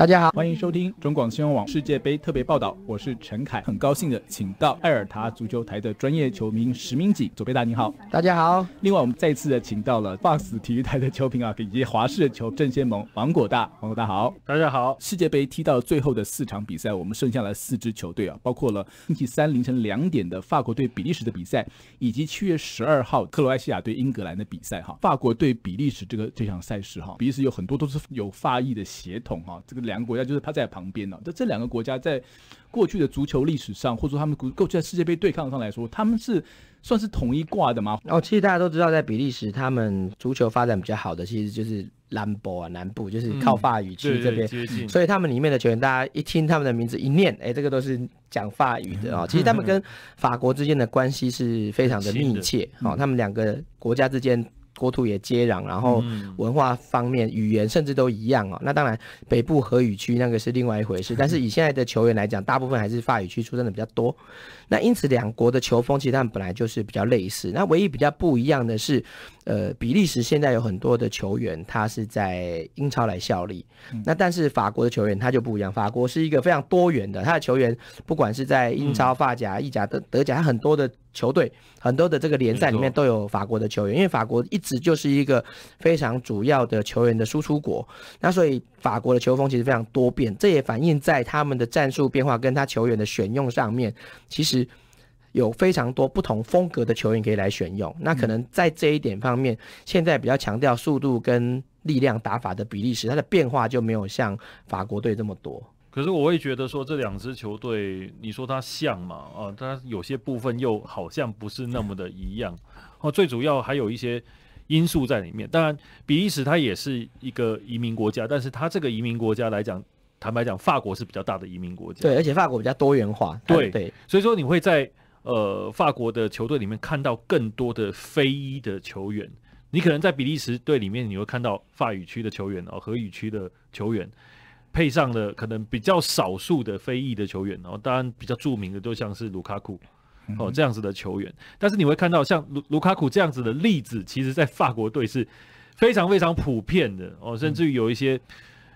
大家好，欢迎收听中广新闻网世界杯特别报道，我是陈凯，很高兴的请到艾尔塔足球台的专业球迷石明景，左贝大你好，大家好。另外我们再次的请到了放肆体育台的球评啊，以及华视的球郑先盟芒果大，芒果大好，大家好。世界杯踢到最后的四场比赛，我们剩下了四支球队啊，包括了星期三凌晨两点的法国对比利时的比赛，以及七月十二号克罗埃西亚对英格兰的比赛哈。法国对比利时这个这场赛事哈，比利时有很多都是有法裔的协同哈，这个。两个国家就是他在旁边了。就这两个国家在过去的足球历史上，或者说他们过去在世界杯对抗上来说，他们是算是同一挂的嘛？哦，其实大家都知道，在比利时，他们足球发展比较好的，其实就是兰博啊，南部就是靠法语区这边，所以他们里面的球员，大家一听他们的名字一念，哎，这个都是讲法语的啊。其实他们跟法国之间的关系是非常的密切哦，他们两个国家之间。国土也接壤，然后文化方面、语言甚至都一样哦。那当然，北部和语区那个是另外一回事。但是 以现在的球员来讲，大部分还是法语区出生的比较多。那因此，两国的球风其实他们本来就是比较类似。那唯一比较不一样的是，呃，比利时现在有很多的球员，他是在英超来效力。那但是法国的球员他就不一样。法国是一个非常多元的，他的球员不管是在英超、法甲、意甲、德德甲，很多的。球队很多的这个联赛里面都有法国的球员，因为法国一直就是一个非常主要的球员的输出国，那所以法国的球风其实非常多变，这也反映在他们的战术变化跟他球员的选用上面，其实有非常多不同风格的球员可以来选用。那可能在这一点方面，现在比较强调速度跟力量打法的比利时，它的变化就没有像法国队这么多。可是我会觉得说这两支球队，你说它像嘛？啊，它有些部分又好像不是那么的一样。哦，最主要还有一些因素在里面。当然，比利时它也是一个移民国家，但是它这个移民国家来讲，坦白讲，法国是比较大的移民国家。对，而且法国比较多元化。对对。所以说你会在呃法国的球队里面看到更多的非裔的球员。你可能在比利时队里面你会看到法语区的球员哦，荷语区的球员。配上了可能比较少数的非裔的球员，哦，当然比较著名的就像是卢卡库，哦这样子的球员。但是你会看到像卢卢卡库这样子的例子，其实，在法国队是非常非常普遍的哦。甚至于有一些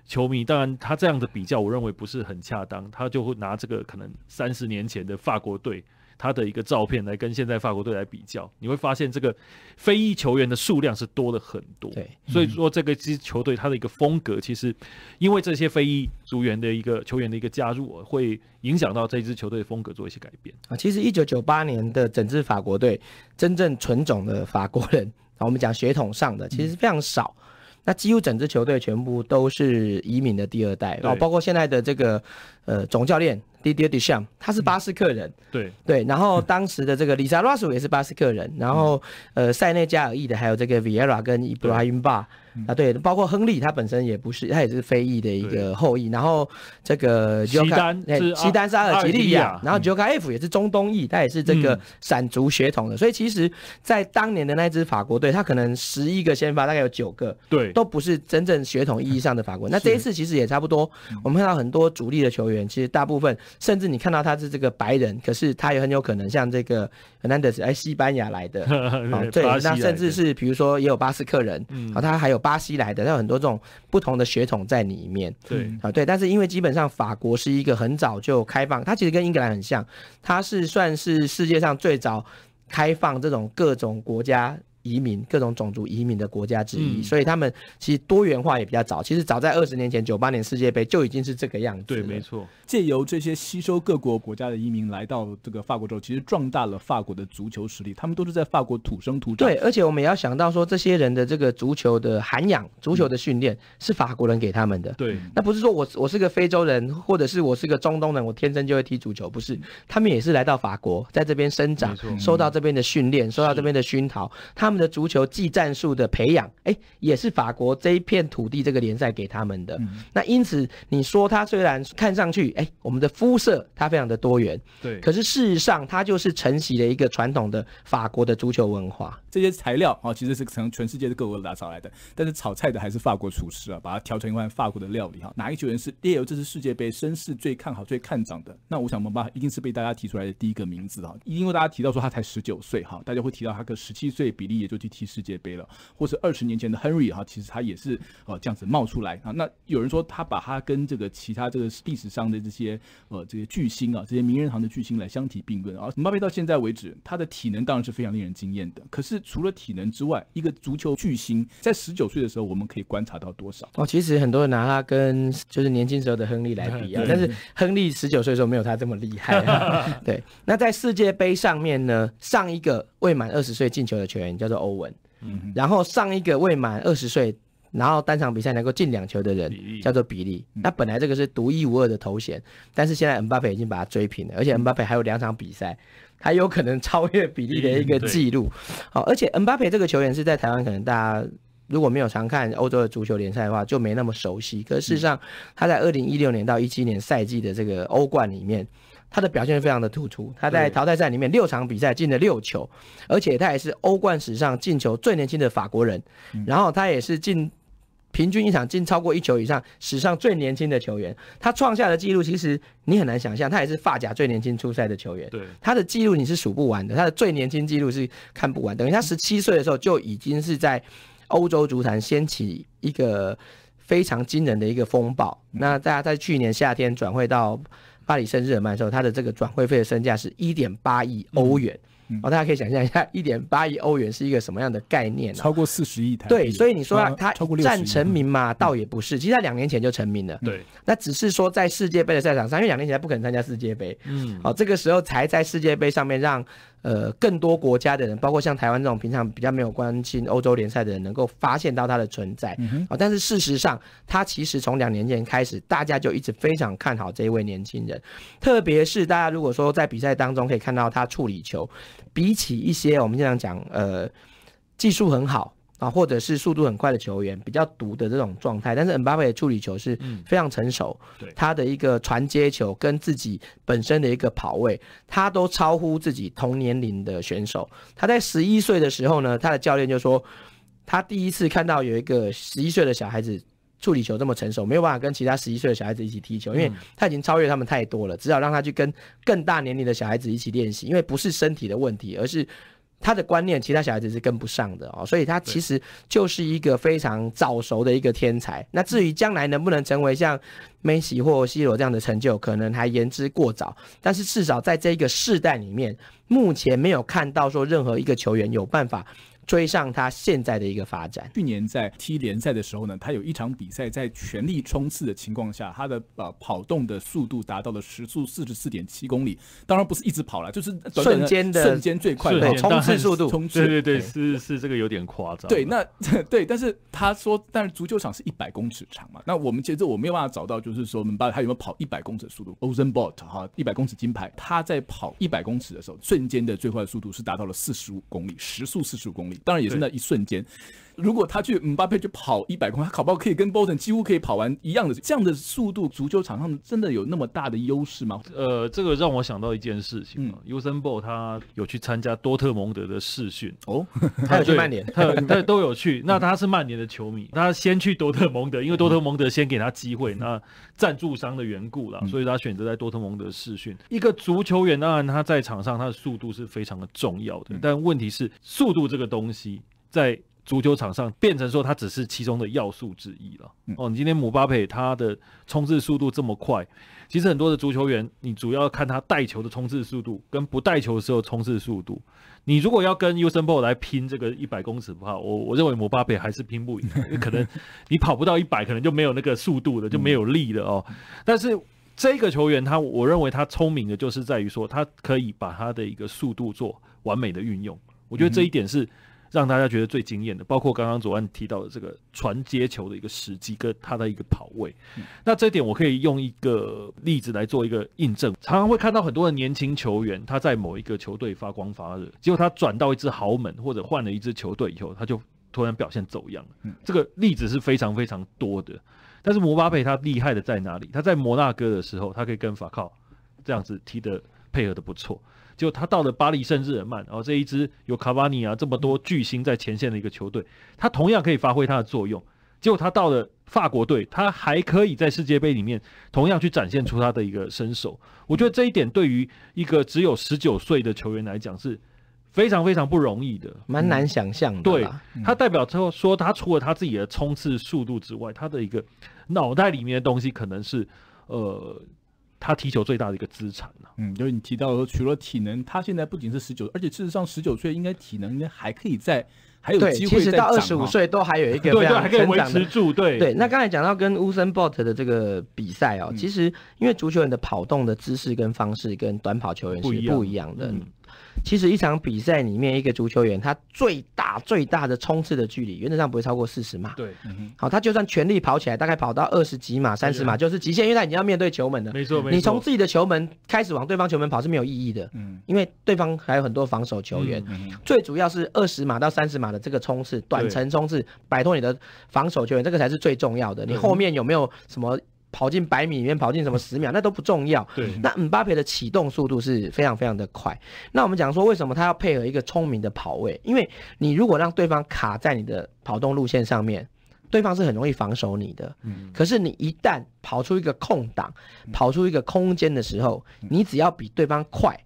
球迷，当然他这样的比较，我认为不是很恰当，他就会拿这个可能三十年前的法国队。他的一个照片来跟现在法国队来比较，你会发现这个非裔球员的数量是多了很多。对，所以说这个支球队它的一个风格，其实因为这些非裔球员的一个球员的一个加入，会影响到这支球队的风格做一些改变啊。其实一九九八年的整支法国队，真正纯种的法国人，我们讲血统上的其实非常少，那几乎整支球队全部都是移民的第二代后包括现在的这个呃总教练。迪迪尔迪像，他是巴斯克人，对对，然后当时的这个 s 萨拉奥也是巴斯克人，然后呃塞内加尔裔的，还有这个维埃拉跟伊布拉因巴啊，对，包括亨利他本身也不是，他也是非裔的一个后裔，然后这个吉丹西吉丹是阿尔及利亚，然后 Joka F 也是中东裔，他也是这个散族血统的，所以其实，在当年的那支法国队，他可能十一个先发大概有九个，对，都不是真正血统意义上的法国。那这一次其实也差不多，我们看到很多主力的球员，其实大部分。甚至你看到他是这个白人，可是他也很有可能像这个 Hernandez，哎，西班牙来的，对，那甚至是比如说也有巴斯克人，啊，他还有巴西来的，他有很多这种不同的血统在里面。对，啊，对，但是因为基本上法国是一个很早就开放，它其实跟英格兰很像，它是算是世界上最早开放这种各种国家。移民各种种族移民的国家之一，所以他们其实多元化也比较早。其实早在二十年前，九八年世界杯就已经是这个样子。对，没错。借由这些吸收各国国家的移民来到这个法国之后，其实壮大了法国的足球实力。他们都是在法国土生土长。对，而且我们也要想到说，这些人的这个足球的涵养、足球的训练是法国人给他们的。对。那不是说我我是个非洲人，或者是我是个中东人，我天生就会踢足球，不是。他们也是来到法国，在这边生长，受到这边的训练，受到这边的熏陶。他。的足球技战术的培养，哎，也是法国这一片土地这个联赛给他们的。那因此你说他虽然看上去，哎，我们的肤色他非常的多元，对，可是事实上他就是承袭了一个传统的法国的足球文化。这些材料啊，其实是从全世界的各国打造来的，但是炒菜的还是法国厨师啊，把它调成一碗法国的料理哈。哪一球员是列入这次世界杯，绅士最看好、最看涨的？那我想姆巴一定是被大家提出来的第一个名字啊，因为大家提到说他才十九岁哈，大家会提到他个十七岁比利。也就去踢世界杯了，或者二十年前的亨利哈，其实他也是呃这样子冒出来啊。那有人说他把他跟这个其他这个历史上的这些呃这些巨星啊，这些名人堂的巨星来相提并论啊。姆巴佩到现在为止，他的体能当然是非常令人惊艳的。可是除了体能之外，一个足球巨星在十九岁的时候，我们可以观察到多少？哦，其实很多人拿他跟就是年轻时候的亨利来比啊，但是亨利十九岁的时候没有他这么厉害。对，那在世界杯上面呢，上一个未满二十岁进球的球员叫做。欧文，然后上一个未满二十岁，然后单场比赛能够进两球的人叫做比利。那本来这个是独一无二的头衔，但是现在 m b a 已经把他追平了，而且 m b a 还有两场比赛，他有可能超越比利的一个记录。好，而且 m b a 这个球员是在台湾，可能大家如果没有常看欧洲的足球联赛的话，就没那么熟悉。可事实上，他在二零一六年到一七年赛季的这个欧冠里面。他的表现非常的突出，他在淘汰赛里面六场比赛进了六球，而且他也是欧冠史上进球最年轻的法国人，然后他也是进平均一场进超过一球以上，史上最年轻的球员，他创下的记录其实你很难想象，他也是发甲最年轻出赛的球员，对，他的记录你是数不完的，他的最年轻记录是看不完，等于他十七岁的时候就已经是在欧洲足坛掀起一个非常惊人的一个风暴，那大家在去年夏天转会到。巴黎圣日耳曼时候，他的这个转会费的身价是一点八亿欧元，哦，大家可以想象一下，一点八亿欧元是一个什么样的概念？超过四十亿台。对，所以你说他战成名嘛，倒也不是，其实他两年前就成名了。对，那只是说在世界杯的赛场上，因为两年前他不肯参加世界杯。嗯。哦，这个时候才在世界杯上面让。呃，更多国家的人，包括像台湾这种平常比较没有关心欧洲联赛的人，能够发现到它的存在啊。但是事实上，他其实从两年前开始，大家就一直非常看好这一位年轻人，特别是大家如果说在比赛当中可以看到他处理球，比起一些我们经常讲呃技术很好。啊，或者是速度很快的球员，比较毒的这种状态。但是 Mbappe 处理球是非常成熟，对他的一个传接球跟自己本身的一个跑位，他都超乎自己同年龄的选手。他在十一岁的时候呢，他的教练就说，他第一次看到有一个十一岁的小孩子处理球这么成熟，没有办法跟其他十一岁的小孩子一起踢球，因为他已经超越他们太多了，只好让他去跟更大年龄的小孩子一起练习，因为不是身体的问题，而是。他的观念，其他小孩子是跟不上的哦，所以他其实就是一个非常早熟的一个天才。那至于将来能不能成为像梅西或 C 罗这样的成就，可能还言之过早。但是至少在这个世代里面，目前没有看到说任何一个球员有办法。追上他现在的一个发展。去年在踢联赛的时候呢，他有一场比赛在全力冲刺的情况下，他的呃跑动的速度达到了时速四十四点七公里。当然不是一直跑了，就是瞬间的瞬间最快的冲刺速度。冲刺对对对，是是这个有点夸张。对，那对，但是他说，但是足球场是一百公尺长嘛？那我们其实我没有办法找到，就是说我们把他有没有跑一百公尺的速度。o z e n b o t 哈，一百公尺金牌，他在跑一百公尺的时候，瞬间的最快速度是达到了四十五公里，时速四十五公里。当然也是那一瞬间。如果他去姆巴佩，去跑一百公，里，他考好可以跟 Bolton 几乎可以跑完一样的这样的速度，足球场上真的有那么大的优势吗？呃，这个让我想到一件事情，Uson b o 他有去参加多特蒙德的试训哦，他有去曼联，他他都有去。那他是曼联的球迷，他先去多特蒙德，因为多特蒙德先给他机会，那赞助商的缘故了，所以他选择在多特蒙德试训。一个足球员当然他在场上他的速度是非常的重要的，但问题是速度这个东西在。足球场上变成说，他只是其中的要素之一了。哦，你今天姆巴佩他的冲刺速度这么快，其实很多的足球员，你主要看他带球的冲刺速度跟不带球的时候冲刺速度。你如果要跟 u s 波 n b o 来拼这个一百公尺的话，我我认为姆巴佩还是拼不赢，可能 你跑不到一百，可能就没有那个速度了，就没有力了哦。但是这个球员他，我认为他聪明的就是在于说，他可以把他的一个速度做完美的运用。我觉得这一点是。让大家觉得最惊艳的，包括刚刚左岸提到的这个传接球的一个时机跟他的一个跑位，那这点我可以用一个例子来做一个印证。常常会看到很多的年轻球员，他在某一个球队发光发热，结果他转到一支豪门或者换了一支球队以后，他就突然表现走样这个例子是非常非常多的。但是姆巴佩他厉害的在哪里？他在摩纳哥的时候，他可以跟法考这样子踢的配合的不错。就他到了巴黎圣日耳曼，然后这一支有卡巴尼啊这么多巨星在前线的一个球队，他同样可以发挥他的作用。结果他到了法国队，他还可以在世界杯里面同样去展现出他的一个身手。我觉得这一点对于一个只有十九岁的球员来讲是非常非常不容易的，蛮难想象的。对他代表之后说，他除了他自己的冲刺速度之外，他的一个脑袋里面的东西可能是呃。他踢球最大的一个资产了，嗯，就是你提到说除了体能，他现在不仅是十九而且事实上十九岁应该体能应该还可以在，还有机会到二十五岁都还有一个对对，还可以维持住对对。那刚才讲到跟乌森 bot 的这个比赛哦，其实因为足球员的跑动的姿势跟方式跟短跑球员是不一样的。其实一场比赛里面，一个足球员他最大最大的冲刺的距离，原则上不会超过四十码。对，嗯嗯。好，他就算全力跑起来，大概跑到二十几码、三十码，就是极限，因为你要面对球门的。没错，没错。你从自己的球门开始往对方球门跑是没有意义的，嗯，因为对方还有很多防守球员。最主要是二十码到三十码的这个冲刺，短程冲刺摆脱你的防守球员，这个才是最重要的。你后面有没有什么？跑进百米里面，跑进什么十秒，那都不重要。对。那姆巴佩的启动速度是非常非常的快。那我们讲说，为什么他要配合一个聪明的跑位？因为你如果让对方卡在你的跑动路线上面，对方是很容易防守你的。嗯。可是你一旦跑出一个空档，跑出一个空间的时候，你只要比对方快，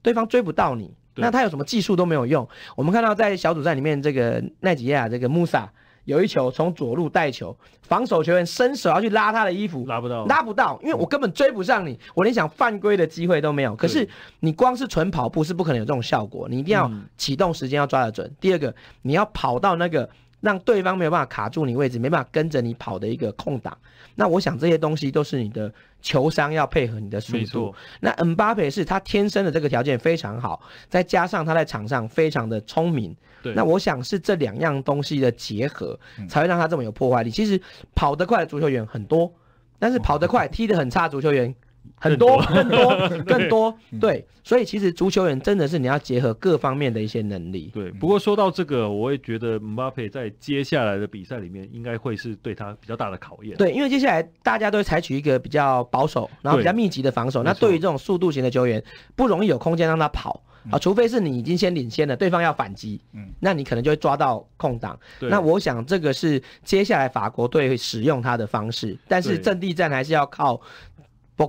对方追不到你，那他有什么技术都没有用。我们看到在小组赛里面，这个奈吉亚，这个穆萨。有一球从左路带球，防守球员伸手要去拉他的衣服，拉不到，拉不到，因为我根本追不上你，我连想犯规的机会都没有。可是你光是纯跑步是不可能有这种效果，你一定要启动时间要抓得准。第二个，你要跑到那个。让对方没有办法卡住你位置，没办法跟着你跑的一个空档。那我想这些东西都是你的球商要配合你的速度。那恩巴佩是他天生的这个条件非常好，再加上他在场上非常的聪明。对。那我想是这两样东西的结合才会让他这么有破坏力。其实跑得快的足球员很多，但是跑得快 踢得很差足球员。很多，更多，更多，对，所以其实足球员真的是你要结合各方面的一些能力。对，不过说到这个，我也觉得姆巴佩在接下来的比赛里面应该会是对他比较大的考验。对，因为接下来大家都采取一个比较保守，然后比较密集的防守，那对于这种速度型的球员，不容易有空间让他跑啊，除非是你已经先领先了，对方要反击，嗯，那你可能就会抓到空档。那我想这个是接下来法国队会使用他的方式，但是阵地战还是要靠。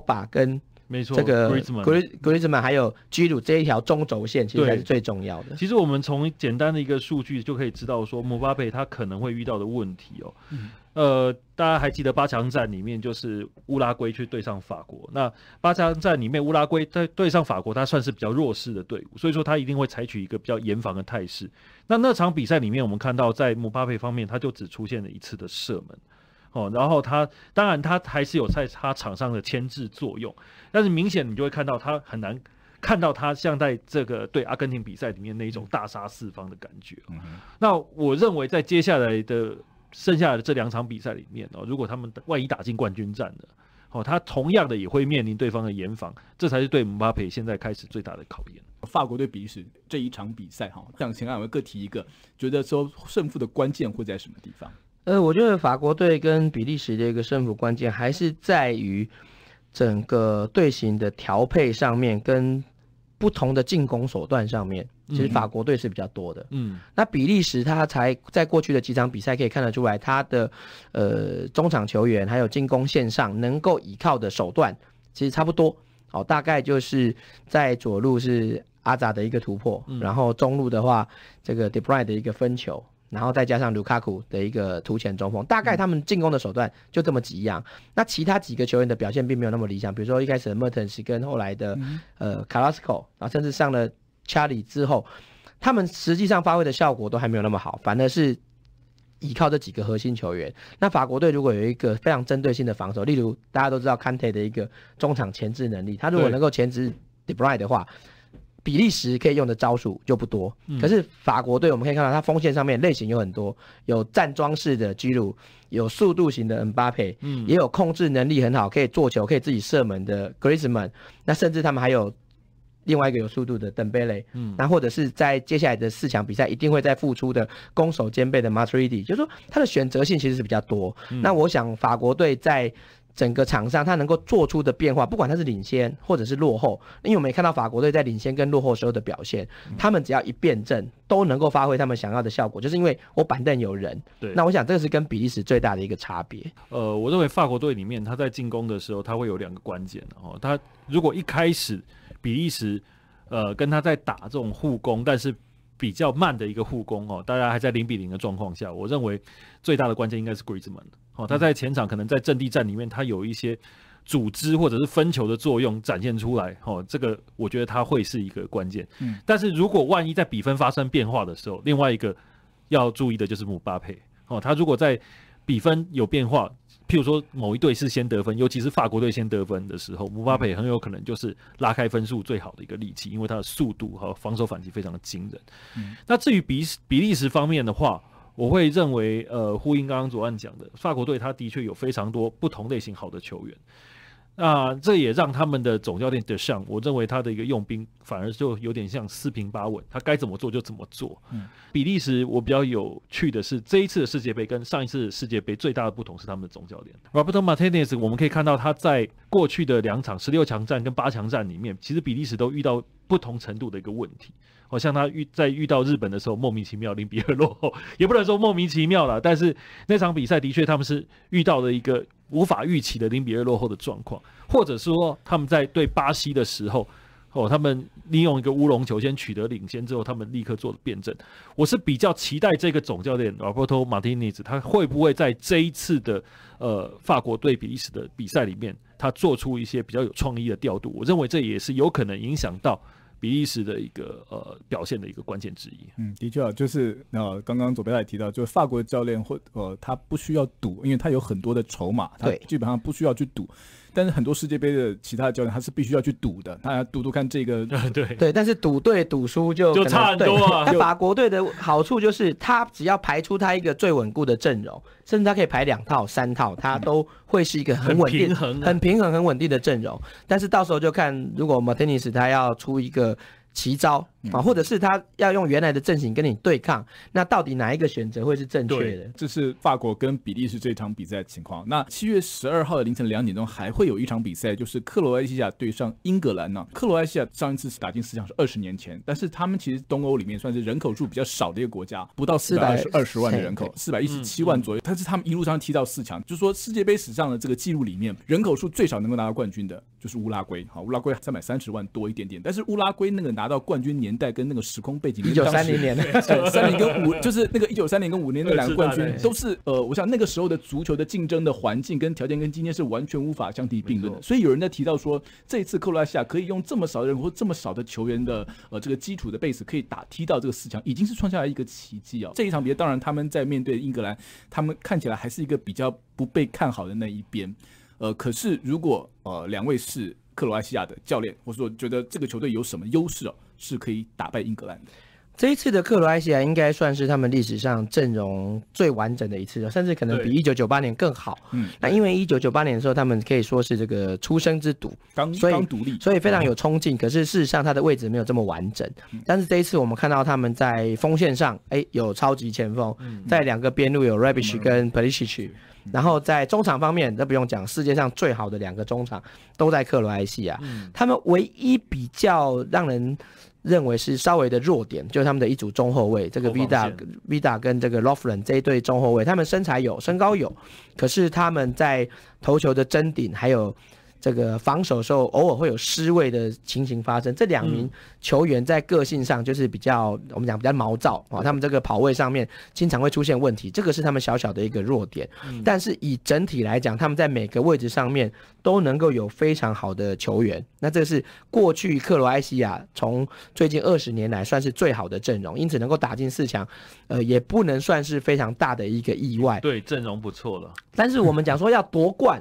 博巴跟没错，这个格列格列兹曼还有基鲁这一条中轴线其实才是最重要的。其实我们从简单的一个数据就可以知道，说姆巴佩他可能会遇到的问题哦。呃，大家还记得八强战里面就是乌拉圭去对上法国，那八强战里面乌拉圭在对上法国，他算是比较弱势的队伍，所以说他一定会采取一个比较严防的态势。那那场比赛里面，我们看到在姆巴佩方面，他就只出现了一次的射门。哦，然后他当然他还是有在他场上的牵制作用，但是明显你就会看到他很难看到他像在这个对阿根廷比赛里面那一种大杀四方的感觉。那我认为在接下来的剩下的这两场比赛里面哦，如果他们万一打进冠军战了，哦，他同样的也会面临对方的严防，这才是对姆巴佩现在开始最大的考验。法国对比利时这一场比赛哈，像前两位各提一个，觉得说胜负的关键会在什么地方？呃，我觉得法国队跟比利时的一个胜负关键还是在于整个队形的调配上面，跟不同的进攻手段上面。其实法国队是比较多的。嗯，那比利时他才在过去的几场比赛可以看得出来，他的呃中场球员还有进攻线上能够依靠的手段其实差不多。哦，大概就是在左路是阿扎的一个突破，然后中路的话这个 d e 德布赖的一个分球。然后再加上卢卡库的一个突前中锋，大概他们进攻的手段就这么几样。那其他几个球员的表现并没有那么理想，比如说一开始的 Mertens 跟后来的呃 Carlesco，然后甚至上了 Charlie 之后，他们实际上发挥的效果都还没有那么好，反而是依靠这几个核心球员。那法国队如果有一个非常针对性的防守，例如大家都知道 Kante 的一个中场前置能力，他如果能够前置 Debray 的话。比利时可以用的招数就不多，可是法国队我们可以看到，它锋线上面类型有很多，有站桩式的基鲁，有速度型的恩巴佩，嗯，也有控制能力很好，可以做球、可以自己射门的格 m a 曼，那甚至他们还有另外一个有速度的登贝雷，嗯，那或者是在接下来的四强比赛一定会再复出的攻守兼备的 r i 伊迪，就说他的选择性其实是比较多。那我想法国队在。整个场上，他能够做出的变化，不管他是领先或者是落后，因为我们也看到法国队在领先跟落后时候的表现，他们只要一辩证，都能够发挥他们想要的效果，就是因为我板凳有人。对，那我想这个是跟比利时最大的一个差别。呃，我认为法国队里面他在进攻的时候，他会有两个关键哦，他如果一开始比利时，呃，跟他在打这种护攻，但是比较慢的一个护攻哦，大家还在零比零的状况下，我认为最大的关键应该是 Griezmann。哦，他在前场可能在阵地战里面，他有一些组织或者是分球的作用展现出来。哦，这个我觉得他会是一个关键。嗯，但是如果万一在比分发生变化的时候，另外一个要注意的就是姆巴佩。哦，他如果在比分有变化，譬如说某一队是先得分，尤其是法国队先得分的时候，姆巴佩很有可能就是拉开分数最好的一个利器，因为他的速度和防守反击非常的惊人。嗯，那至于比比利时方面的话。我会认为，呃，呼应刚刚左岸讲的，法国队他的确有非常多不同类型好的球员，那这也让他们的总教练德尚，我认为他的一个用兵反而就有点像四平八稳，他该怎么做就怎么做。嗯、比利时，我比较有趣的是，这一次的世界杯跟上一次世界杯最大的不同是他们的总教练 Roberto Martinez，我们可以看到他在。过去的两场十六强战跟八强战里面，其实比利时都遇到不同程度的一个问题。哦，像他遇在遇到日本的时候，莫名其妙零比二落后，也不能说莫名其妙了。但是那场比赛的确他们是遇到了一个无法预期的零比二落后的状况，或者说他们在对巴西的时候。哦，他们利用一个乌龙球先取得领先，之后他们立刻做了辩证。我是比较期待这个总教练 Roberto Martinez，他会不会在这一次的呃法国对比利时的比赛里面，他做出一些比较有创意的调度？我认为这也是有可能影响到比利时的一个呃表现的一个关键之一。嗯，的确啊，就是那刚刚左边也提到，就是法国教练或呃他不需要赌，因为他有很多的筹码，他基本上不需要去赌。但是很多世界杯的其他的教练他是必须要去赌的，他赌赌看这个 对对，但是赌对赌输就就差很多啊。法国队的好处就是他只要排出他一个最稳固的阵容，甚至他可以排两套、三套，他都会是一个很稳定、很平衡、很平衡、很稳定的阵容。但是到时候就看如果马丁尼斯他要出一个。奇招啊，或者是他要用原来的阵型跟你对抗，那到底哪一个选择会是正确的？这是法国跟比利时这场比赛的情况。那七月十二号的凌晨两点钟还会有一场比赛，就是克罗埃西亚对上英格兰呢。克罗埃西亚上一次打进四强是二十年前，但是他们其实东欧里面算是人口数比较少的一个国家，不到四百二十万的人口，四百一十七万左右。但是他们一路上踢到四强，就是说世界杯史上的这个记录里面，人口数最少能够拿到冠军的就是乌拉圭。好，乌拉圭三百三十万多一点点，但是乌拉圭那个拿。拿到冠军年代跟那个时空背景，一九三零年，三零跟五，就是那个一九三零跟五年那两个冠军都是呃，我想那个时候的足球的竞争的环境跟条件跟今天是完全无法相提并论的。所以有人在提到说，这一次克罗西亚可以用这么少的人或这么少的球员的呃这个基础的 base 可以打踢到这个四强，已经是创下了一个奇迹啊！这一场比赛，当然他们在面对英格兰，他们看起来还是一个比较不被看好的那一边，呃，可是如果呃两位是。克罗埃西亚的教练，或者说觉得这个球队有什么优势哦，是可以打败英格兰的。这一次的克罗埃西亚应该算是他们历史上阵容最完整的一次，甚至可能比一九九八年更好。嗯，那因为一九九八年的时候，他们可以说是这个出生之都，刚刚独立，所以非常有冲劲。可是事实上，他的位置没有这么完整。但是这一次，我们看到他们在锋线上，哎，有超级前锋，在两个边路有 Rabish 跟 p l i s 什奇。然后在中场方面，那不用讲，世界上最好的两个中场都在克罗埃西亚，他们唯一比较让人认为是稍微的弱点，就是他们的一组中后卫，这个 Vida Vida 跟这个 r o f r l e n 这一对中后卫，他们身材有，身高有，可是他们在头球的争顶还有。这个防守时候偶尔会有失位的情形发生，这两名球员在个性上就是比较我们讲比较毛躁啊，他们这个跑位上面经常会出现问题，这个是他们小小的一个弱点。但是以整体来讲，他们在每个位置上面都能够有非常好的球员，那这是过去克罗埃西亚从最近二十年来算是最好的阵容，因此能够打进四强，呃，也不能算是非常大的一个意外。对，阵容不错了。但是我们讲说要夺冠。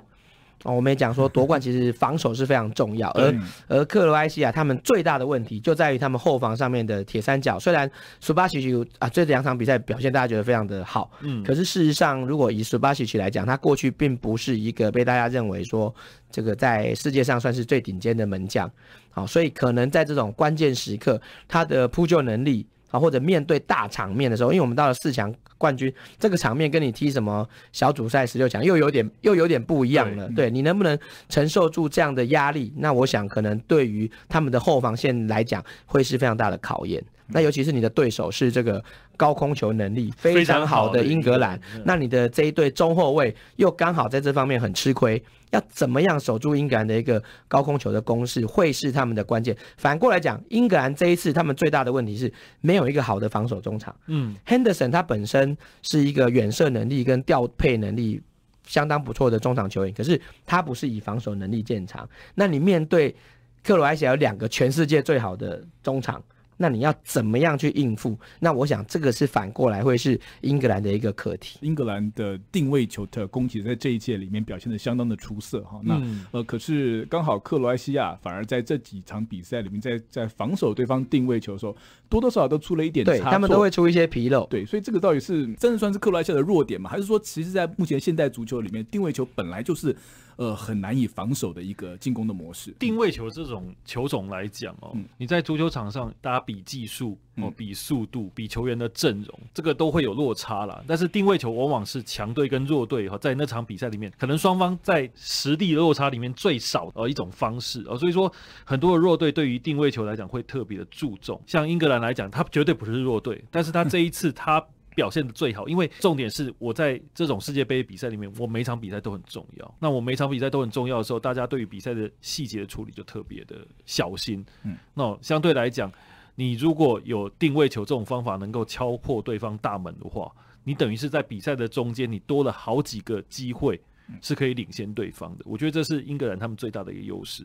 哦，我们也讲说夺冠其实防守是非常重要，而而克罗埃西亚他们最大的问题就在于他们后防上面的铁三角，虽然苏巴奇奇啊这两场比赛表现大家觉得非常的好，嗯，可是事实上如果以苏巴奇奇来讲，他过去并不是一个被大家认为说这个在世界上算是最顶尖的门将，好，所以可能在这种关键时刻他的扑救能力。啊，或者面对大场面的时候，因为我们到了四强冠军这个场面，跟你踢什么小组赛十六强又有点又有点不一样了。对你能不能承受住这样的压力？那我想可能对于他们的后防线来讲，会是非常大的考验。那尤其是你的对手是这个高空球能力非常好的英格兰，那你的这一队中后卫又刚好在这方面很吃亏，要怎么样守住英格兰的一个高空球的攻势，会是他们的关键。反过来讲，英格兰这一次他们最大的问题是没有一个好的防守中场。嗯，Henderson 他本身是一个远射能力跟调配能力相当不错的中场球员，可是他不是以防守能力见长。那你面对克罗埃西亚两个全世界最好的中场。那你要怎么样去应付？那我想这个是反过来会是英格兰的一个课题。英格兰的定位球的攻击在这一届里面表现的相当的出色哈。那呃，可是刚好克罗埃西亚反而在这几场比赛里面，在在防守对方定位球的时候，多多少少都出了一点差错。他们都会出一些纰漏。对，所以这个到底是真的算是克罗埃西亚的弱点吗？还是说其实，在目前现代足球里面，定位球本来就是？呃，很难以防守的一个进攻的模式。定位球这种球种来讲哦，你在足球场上，大家比技术，哦，比速度，比球员的阵容，这个都会有落差啦。但是定位球往往是强队跟弱队哈，在那场比赛里面，可能双方在实力落差里面最少呃一种方式哦，所以说很多的弱队对于定位球来讲会特别的注重。像英格兰来讲，他绝对不是弱队，但是他这一次他。表现的最好，因为重点是我在这种世界杯比赛里面，我每场比赛都很重要。那我每场比赛都很重要的时候，大家对于比赛的细节的处理就特别的小心。嗯，那相对来讲，你如果有定位球这种方法能够敲破对方大门的话，你等于是在比赛的中间，你多了好几个机会是可以领先对方的。我觉得这是英格兰他们最大的一个优势。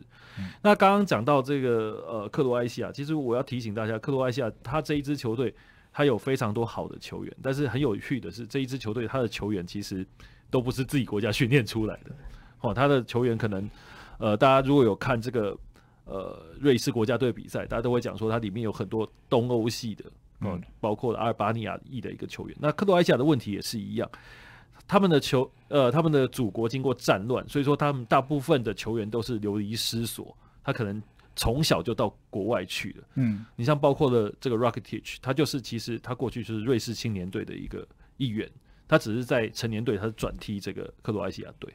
那刚刚讲到这个呃克罗埃西亚，其实我要提醒大家，克罗埃西亚他这一支球队。他有非常多好的球员，但是很有趣的是，这一支球队他的球员其实都不是自己国家训练出来的。哦，他的球员可能，呃，大家如果有看这个，呃，瑞士国家队比赛，大家都会讲说它里面有很多东欧系的，嗯，包括了阿尔巴尼亚裔的一个球员。那克罗埃西亚的问题也是一样，他们的球，呃，他们的祖国经过战乱，所以说他们大部分的球员都是流离失所，他可能。从小就到国外去了。嗯，你像包括了这个 Rockettech，他就是其实他过去就是瑞士青年队的一个一员，他只是在成年队，他转踢这个克罗埃西亚队。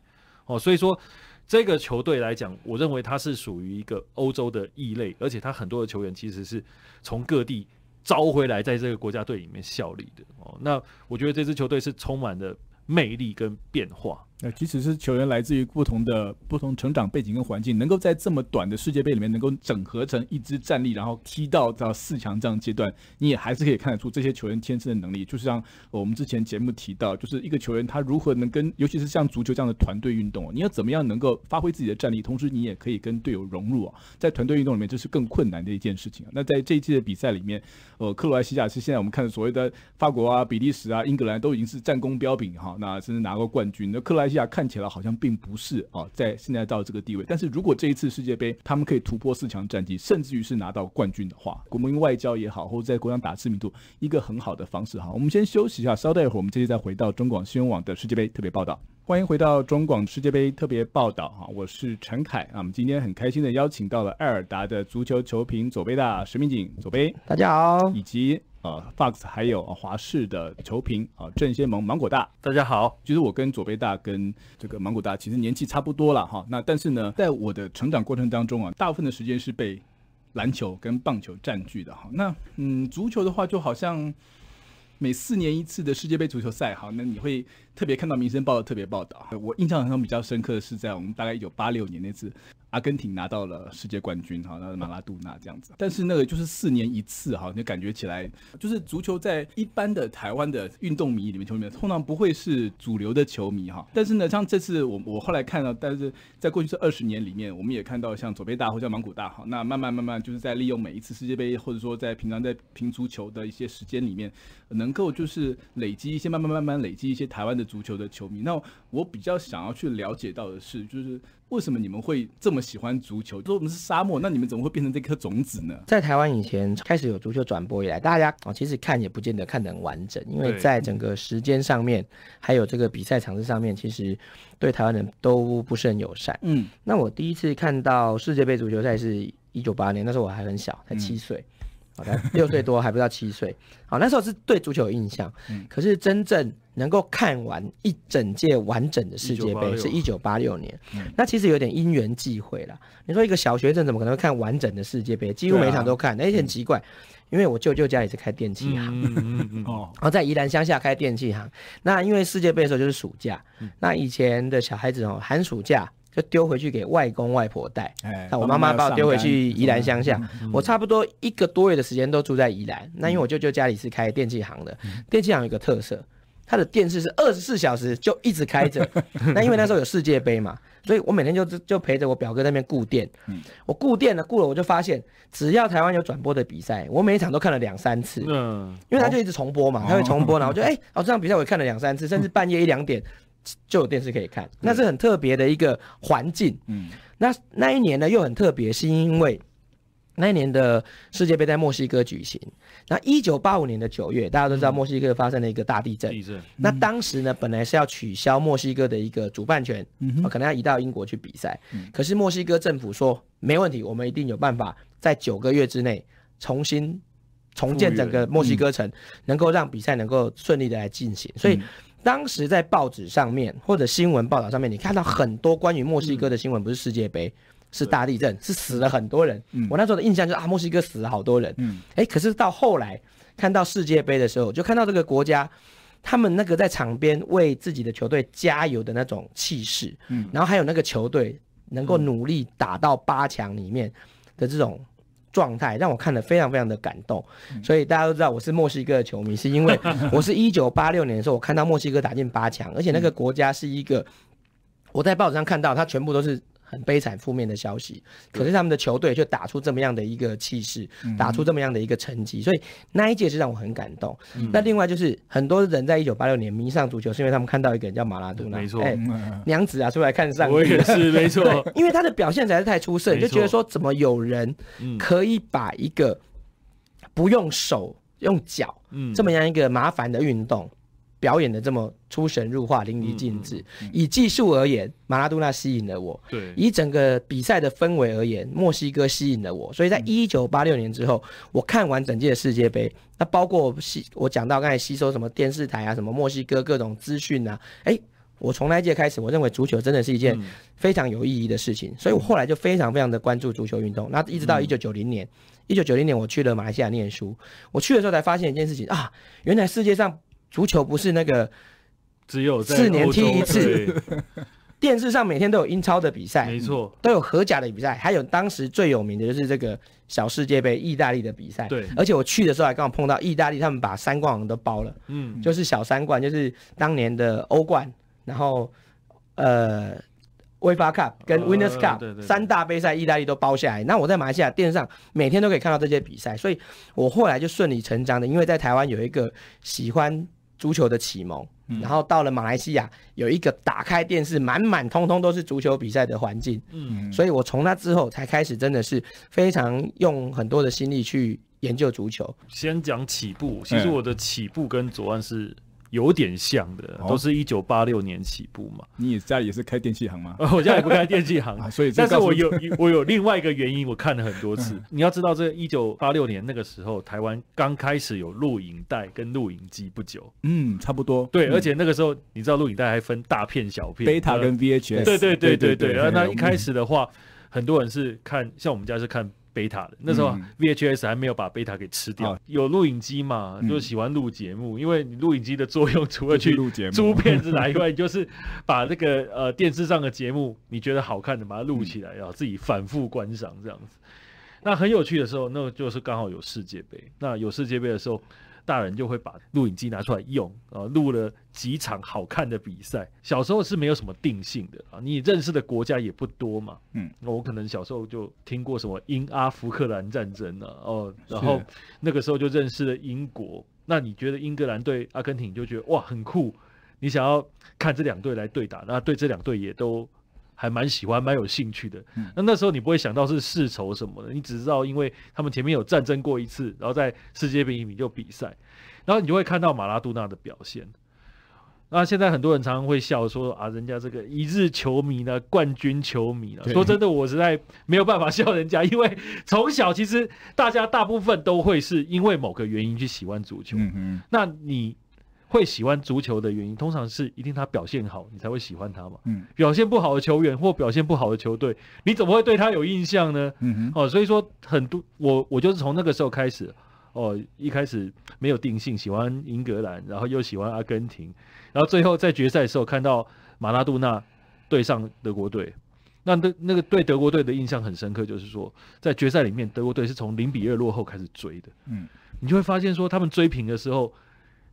哦，所以说这个球队来讲，我认为它是属于一个欧洲的异类，而且他很多的球员其实是从各地招回来，在这个国家队里面效力的。哦，那我觉得这支球队是充满的魅力跟变化。那即使是球员来自于不同的、不同成长背景跟环境，能够在这么短的世界杯里面能够整合成一支战力，然后踢到到四强这样阶段，你也还是可以看得出这些球员天生的能力。就是像我们之前节目提到，就是一个球员他如何能跟，尤其是像足球这样的团队运动，你要怎么样能够发挥自己的战力，同时你也可以跟队友融入啊，在团队运动里面这是更困难的一件事情啊。那在这一季的比赛里面，呃，克罗埃西亚是现在我们看的所谓的法国啊、比利时啊、英格兰都已经是战功彪炳哈，那甚至拿过冠军，那克莱。看起来好像并不是啊，在现在到这个地位。但是如果这一次世界杯他们可以突破四强战绩，甚至于是拿到冠军的话，国民外交也好，或者在国家打知名度，一个很好的方式哈。我们先休息一下，稍待一会儿，我们这着再回到中广新闻网的世界杯特别报道。欢迎回到中广世界杯特别报道哈，我是陈凯啊。我们今天很开心的邀请到了艾尔达的足球球评左贝大石明景左贝，大家好。以及啊 Fox 还有华视的球评啊郑先萌芒果大，大家好。其实我跟左贝大跟这个芒果大其实年纪差不多了哈。那但是呢，在我的成长过程当中啊，大部分的时间是被篮球跟棒球占据的哈。那嗯，足球的话，就好像每四年一次的世界杯足球赛哈，那你会？特别看到《民生报》的特别报道，我印象当中比较深刻的是在我们大概一九八六年那次，阿根廷拿到了世界冠军，哈，那马拉杜纳这样子。但是那个就是四年一次，哈，就感觉起来就是足球在一般的台湾的运动迷里面，球迷通常不会是主流的球迷，哈。但是呢，像这次我我后来看到，但是在过去这二十年里面，我们也看到像左贝大或叫芒古大，哈，那慢慢慢慢就是在利用每一次世界杯或者说在平常在评足球的一些时间里面，能够就是累积一些慢慢慢慢累积一些台湾的。足球的球迷，那我比较想要去了解到的是，就是为什么你们会这么喜欢足球？说我们是沙漠，那你们怎么会变成这颗种子呢？在台湾以前开始有足球转播以来，大家啊其实看也不见得看的完整，因为在整个时间上面，还有这个比赛场次上面，其实对台湾人都不是很友善。嗯，那我第一次看到世界杯足球赛是一九八八年，那时候我还很小，才七岁。好的，六岁多还不到七岁，好那时候是对足球有印象，可是真正能够看完一整届完整的世界杯是一九八六年，那其实有点因缘际会了。你说一个小学生怎么可能会看完整的世界杯？几乎每场都看，那也很奇怪，因为我舅舅家也是开电器行，哦，然后在宜兰乡下开电器行，那因为世界杯的时候就是暑假，那以前的小孩子哦，寒暑假。就丢回去给外公外婆带，那我妈妈把我丢回去宜兰乡下，我差不多一个多月的时间都住在宜兰。那因为我舅舅家里是开电器行的，电器行有一个特色，它的电视是二十四小时就一直开着。那因为那时候有世界杯嘛，所以我每天就就陪着我表哥那边顾电。我顾电呢顾了，我就发现只要台湾有转播的比赛，我每一场都看了两三次。嗯，因为他就一直重播嘛，他会重播呢，我就哎哦这场比赛我也看了两三次，甚至半夜一两点。就有电视可以看，那是很特别的一个环境。嗯，那那一年呢又很特别，是因为那一年的世界杯在墨西哥举行。那一九八五年的九月，大家都知道墨西哥发生了一个大地震。地震。那当时呢，本来是要取消墨西哥的一个主办权，可能要移到英国去比赛。可是墨西哥政府说没问题，我们一定有办法在九个月之内重新重建整个墨西哥城，能够让比赛能够顺利的来进行。所以。当时在报纸上面或者新闻报道上面，你看到很多关于墨西哥的新闻，不是世界杯，是大地震，是死了很多人。我那时候的印象就是啊，墨西哥死了好多人。嗯，哎，可是到后来看到世界杯的时候，就看到这个国家，他们那个在场边为自己的球队加油的那种气势，嗯，然后还有那个球队能够努力打到八强里面的这种。状态让我看得非常非常的感动，所以大家都知道我是墨西哥的球迷，是因为 我是一九八六年的时候，我看到墨西哥打进八强，而且那个国家是一个，我在报纸上看到它全部都是。很悲惨、负面的消息，可是他们的球队却打出这么样的一个气势，打出这么样的一个成绩，所以那一届是让我很感动。那另外就是很多人在一九八六年迷上足球，是因为他们看到一个人叫马拉多纳，没错，娘子啊，出来看上。我也是，没错。因为他的表现实在太出色，你就觉得说，怎么有人可以把一个不用手用脚这么样一个麻烦的运动？表演的这么出神入化、淋漓尽致。以技术而言，马拉多纳吸引了我；以整个比赛的氛围而言，墨西哥吸引了我。所以在一九八六年之后，我看完整届世界杯，那包括吸我讲到刚才吸收什么电视台啊、什么墨西哥各种资讯啊，哎，我从那届开始，我认为足球真的是一件非常有意义的事情。所以我后来就非常非常的关注足球运动。那一直到一九九零年，一九九零年我去了马来西亚念书，我去的时候才发现一件事情啊，原来世界上。足球不是那个，只有四年踢一次。电视上每天都有英超的比赛，没错，都有荷甲的比赛，还有当时最有名的就是这个小世界杯，意大利的比赛。对，而且我去的时候还刚好碰到意大利，他们把三冠王都包了，嗯，就是小三冠，就是当年的欧冠，然后呃，威发 Cup 跟 winner's cup，三大杯赛意大利都包下来。那我在马来西亚电视上每天都可以看到这些比赛，所以我后来就顺理成章的，因为在台湾有一个喜欢。足球的启蒙，然后到了马来西亚，有一个打开电视，满满通通都是足球比赛的环境。嗯，所以我从那之后才开始，真的是非常用很多的心力去研究足球。先讲起步，其实我的起步跟左岸是。有点像的，都是一九八六年起步嘛。你家也是开电器行吗？我家也不开电器行，所以但是我有 我有另外一个原因，我看了很多次。你要知道，这一九八六年那个时候，台湾刚开始有录影带跟录影机不久。嗯，差不多。对，而且那个时候你知道录影带还分大片、小片、贝塔跟 VHS。对对对对对。然后那一开始的话，很多人是看，像我们家是看。贝塔的那时候，VHS 还没有把贝塔给吃掉，有录影机嘛，就喜欢录节目，因为你录影机的作用 除了去录节目、租片子来外，就是把这个呃电视上的节目你觉得好看的把它录起来啊，自己反复观赏这样子。那很有趣的时候，那就是刚好有世界杯，那有世界杯的时候。大人就会把录影机拿出来用，啊，录了几场好看的比赛。小时候是没有什么定性的啊，你认识的国家也不多嘛。嗯，我可能小时候就听过什么英阿福克兰战争啊，哦，然后那个时候就认识了英国。那你觉得英格兰对阿根廷就觉得哇很酷，你想要看这两队来对打，那对这两队也都。还蛮喜欢、蛮有兴趣的。那那时候你不会想到是世仇什么的，你只知道因为他们前面有战争过一次，然后在世界杯里就比赛，然后你就会看到马拉多纳的表现。那现在很多人常常会笑说啊，人家这个一日球迷呢，冠军球迷呢。说真的，我实在没有办法 笑人家，因为从小其实大家大部分都会是因为某个原因去喜欢足球。嗯嗯，那你。会喜欢足球的原因，通常是一定他表现好，你才会喜欢他嘛。嗯，表现不好的球员或表现不好的球队，你怎么会对他有印象呢？嗯哼，哦，所以说很多我我就是从那个时候开始，哦，一开始没有定性，喜欢英格兰，然后又喜欢阿根廷，然后最后在决赛的时候看到马拉杜纳对上德国队，那那那个对德国队的印象很深刻，就是说在决赛里面，德国队是从零比二落后开始追的。嗯，你就会发现说他们追平的时候。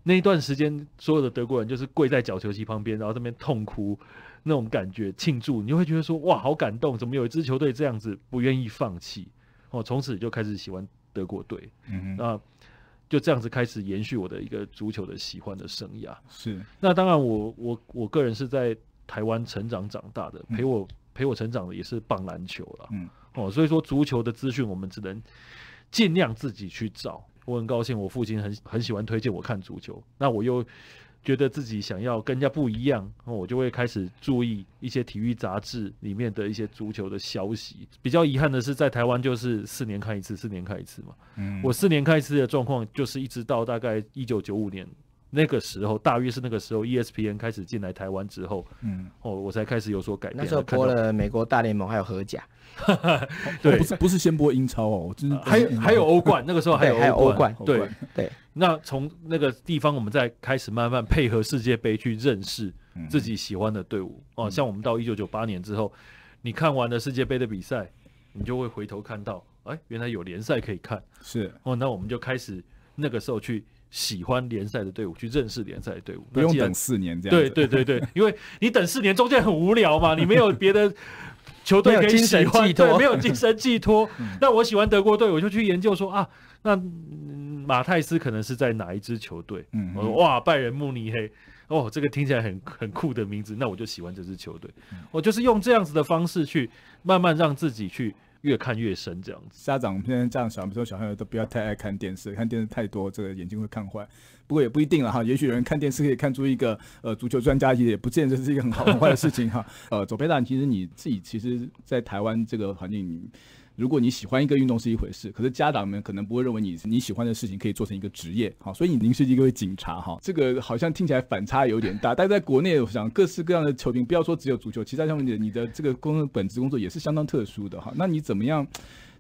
那一段时间，所有的德国人就是跪在角球席旁边，然后那边痛哭，那种感觉庆祝，你就会觉得说哇，好感动！怎么有一支球队这样子不愿意放弃？哦，从此就开始喜欢德国队，嗯，啊，就这样子开始延续我的一个足球的喜欢的生涯。是，那当然，我我我个人是在台湾成长长大的，陪我陪我成长的也是棒篮球了，嗯，哦，所以说足球的资讯我们只能尽量自己去找。我很高兴，我父亲很很喜欢推荐我看足球。那我又觉得自己想要跟人家不一样，我就会开始注意一些体育杂志里面的一些足球的消息。比较遗憾的是，在台湾就是四年看一次，四年看一次嘛。嗯，我四年看一次的状况，就是一直到大概一九九五年那个时候，大约是那个时候 ESPN 开始进来台湾之后，嗯，哦，我才开始有所改变。那时候播了美国大联盟，还有荷甲。哈哈，对，不是不是先播英超哦，我真还还有欧冠，那个时候还有欧冠，对对。那从那个地方，我们再开始慢慢配合世界杯去认识自己喜欢的队伍哦。像我们到一九九八年之后，你看完了世界杯的比赛，你就会回头看到，哎，原来有联赛可以看。是哦，那我们就开始那个时候去喜欢联赛的队伍，去认识联赛的队伍。不用等四年这样。对对对对，因为你等四年中间很无聊嘛，你没有别的。球队可精神寄托，没有精神寄托。那我喜欢德国队，我就去研究说啊，那马泰斯可能是在哪一支球队？嗯，我说哇，拜仁慕尼黑，哦，这个听起来很很酷的名字，那我就喜欢这支球队。我就是用这样子的方式去慢慢让自己去越看越深这样子。家长现在这样小，比如说小朋友都不要太爱看电视，看电视太多，这个眼睛会看坏。不过也不一定了哈，也许有人看电视可以看出一个呃足球专家，也也不见这是一个很好坏的事情哈。呃，左培大，其实你自己其实，在台湾这个环境，如果你喜欢一个运动是一回事，可是家长们可能不会认为你你喜欢的事情可以做成一个职业哈。所以你宁是一个警察哈，这个好像听起来反差有点大。但在国内，我想各式各样的球评，不要说只有足球，其他上面你的这个工作本职工作也是相当特殊的哈。那你怎么样？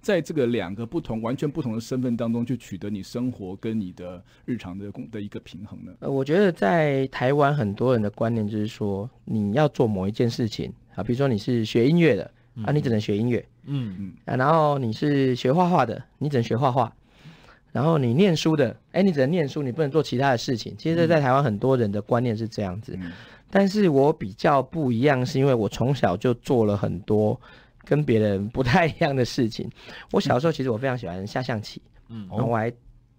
在这个两个不同、完全不同的身份当中，去取得你生活跟你的日常的工的一个平衡呢？呃，我觉得在台湾很多人的观念就是说，你要做某一件事情啊，比如说你是学音乐的啊，你只能学音乐，嗯嗯，啊，然后你是学画画的，你只能学画画，然后你念书的，哎，你只能念书，你不能做其他的事情。其实，在台湾很多人的观念是这样子，但是我比较不一样，是因为我从小就做了很多。跟别人不太一样的事情。我小时候其实我非常喜欢下象棋，嗯，我还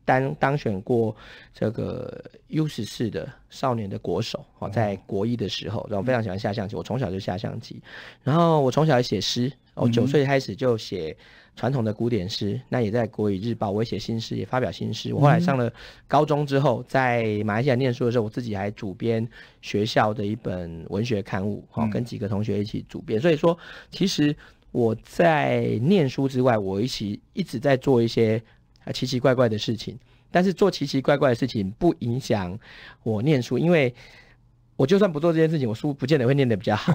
当当选过这个 U 十四的少年的国手。哦，在国一的时候，然我非常喜欢下象棋，我从小就下象棋。然后我从小也写诗，我九岁开始就写传统的古典诗，那也在国语日报我也写新诗，也发表新诗。我后来上了高中之后，在马来西亚念书的时候，我自己还主编学校的一本文学刊物，哦，跟几个同学一起主编。所以说，其实。我在念书之外，我一起一直在做一些啊奇奇怪怪的事情。但是做奇奇怪怪的事情不影响我念书，因为我就算不做这件事情，我书不见得会念得比较好，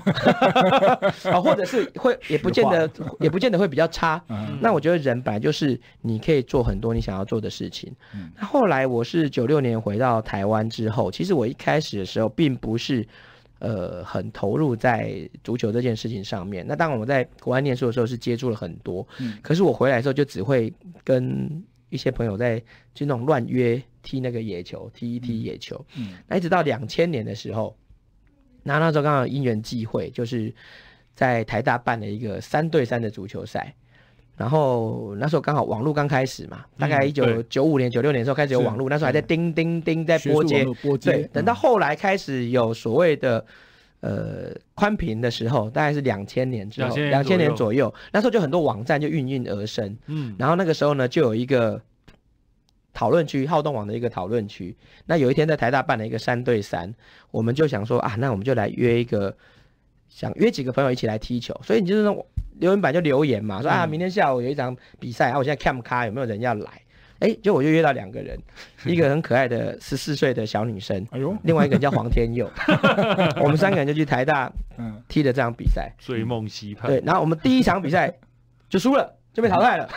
啊，或者是会也不见得也不见得会比较差。那我觉得人本来就是你可以做很多你想要做的事情。那后来我是九六年回到台湾之后，其实我一开始的时候并不是。呃，很投入在足球这件事情上面。那当然，我在国外念书的时候是接触了很多，可是我回来的时候就只会跟一些朋友在就那种乱约踢那个野球，踢一踢野球。嗯，那一直到两千年的时候，那那时候刚好因缘际会，就是在台大办了一个三对三的足球赛。然后那时候刚好网络刚开始嘛，大概一九九五年、九六年的时候开始有网络，那时候还在叮叮叮在播接，对，等到后来开始有所谓的呃宽频的时候，大概是两千年之后，两千年左右，那时候就很多网站就应运而生，嗯，然后那个时候呢就有一个讨论区，好动网的一个讨论区，那有一天在台大办了一个三对三，我们就想说啊，那我们就来约一个，想约几个朋友一起来踢球，所以你就是说。留言板就留言嘛，说啊，明天下午有一场比赛啊，我现在看卡有没有人要来？哎，就我就约到两个人，一个很可爱的十四岁的小女生，哎呦，另外一个人叫黄天佑，我们三个人就去台大踢了这场比赛。追梦西派。对，然后我们第一场比赛就输了，就被淘汰了。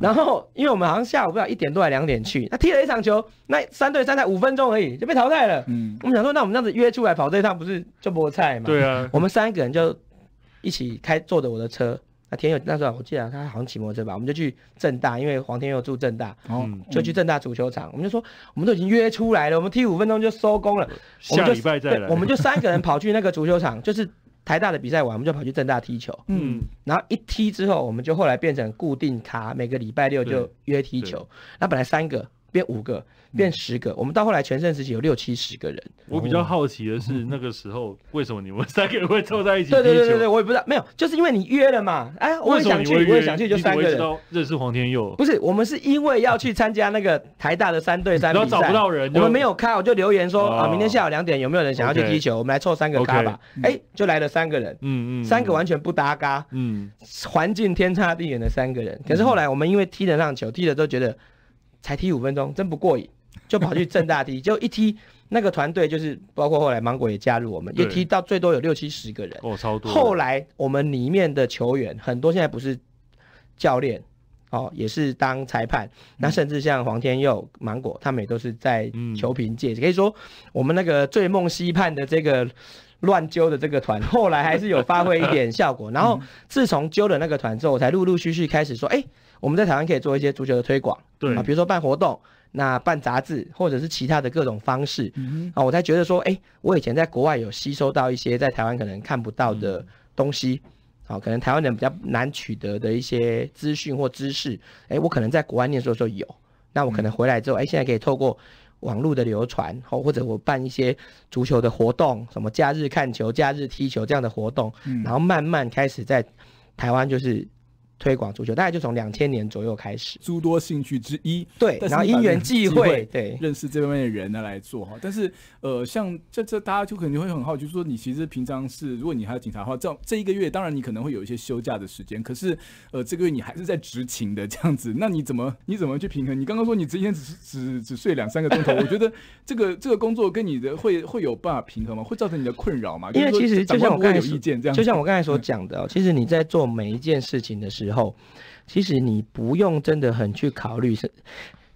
然后因为我们好像下午不知道一点多还两点去，他踢了一场球，那三对三才五分钟而已就被淘汰了。嗯，我们想说，那我们这样子约出来跑这一趟不是就波菜嘛？对啊，我们三个人就。一起开坐着我的车，那天佑那时候我记得他好像骑摩托车吧，我们就去正大，因为黄天佑住正大，哦，就去正大足球场，我们就说我们都已经约出来了，我们踢五分钟就收工了，下礼拜再来，我们就三个人跑去那个足球场，就是台大的比赛完，我们就跑去正大踢球，嗯，然后一踢之后，我们就后来变成固定卡，每个礼拜六就约踢球，那本来三个。变五个，变十个，我们到后来全盛时期有六七十个人。我比较好奇的是，那个时候为什么你们三个人会凑在一起对对对对对，我也不知道，没有，就是因为你约了嘛。哎，我也想去，我也想去，就三个人。认识黄天佑？不是，我们是因为要去参加那个台大的三对三，比赛，找不到人，我们没有咖，我就留言说啊，明天下午两点有没有人想要去踢球？我们来凑三个咖吧。哎，就来了三个人。嗯嗯，三个完全不搭嘎。嗯，环境天差地远的三个人，可是后来我们因为踢了那场球，踢了都觉得。才踢五分钟，真不过瘾，就跑去正大踢，就 一踢那个团队就是，包括后来芒果也加入我们，也踢到最多有六七十个人。哦，超多。后来我们里面的球员很多现在不是教练，哦，也是当裁判，那甚至像黄天佑、芒果他们也都是在球评界，可以说我们那个醉梦西畔的这个。乱揪的这个团，后来还是有发挥一点效果。然后自从揪了那个团之后，我才陆陆续续开始说，哎，我们在台湾可以做一些足球的推广，对啊，比如说办活动，那办杂志，或者是其他的各种方式啊，我才觉得说，哎，我以前在国外有吸收到一些在台湾可能看不到的东西，好，可能台湾人比较难取得的一些资讯或知识，哎，我可能在国外念书的时候有，那我可能回来之后，哎，现在可以透过。网络的流传，或或者我办一些足球的活动，什么假日看球、假日踢球这样的活动，然后慢慢开始在台湾就是。推广足球大概就从两千年左右开始，诸多兴趣之一。对，然后因缘际会，对，认识这方面的人呢来做哈。但是呃，像这这大家就肯定会很好奇，说你其实平常是，如果你还有警察的话，这这一个月，当然你可能会有一些休假的时间，可是呃，这个月你还是在执勤的这样子，那你怎么你怎么去平衡？你刚刚说你之前只只只睡两三个钟头，我觉得这个这个工作跟你的会会有办法平衡吗？会造成你的困扰吗？因为其实就像我刚才有意见这样，就像我刚才所讲的，其实你在做每一件事情的时候。后，其实你不用真的很去考虑是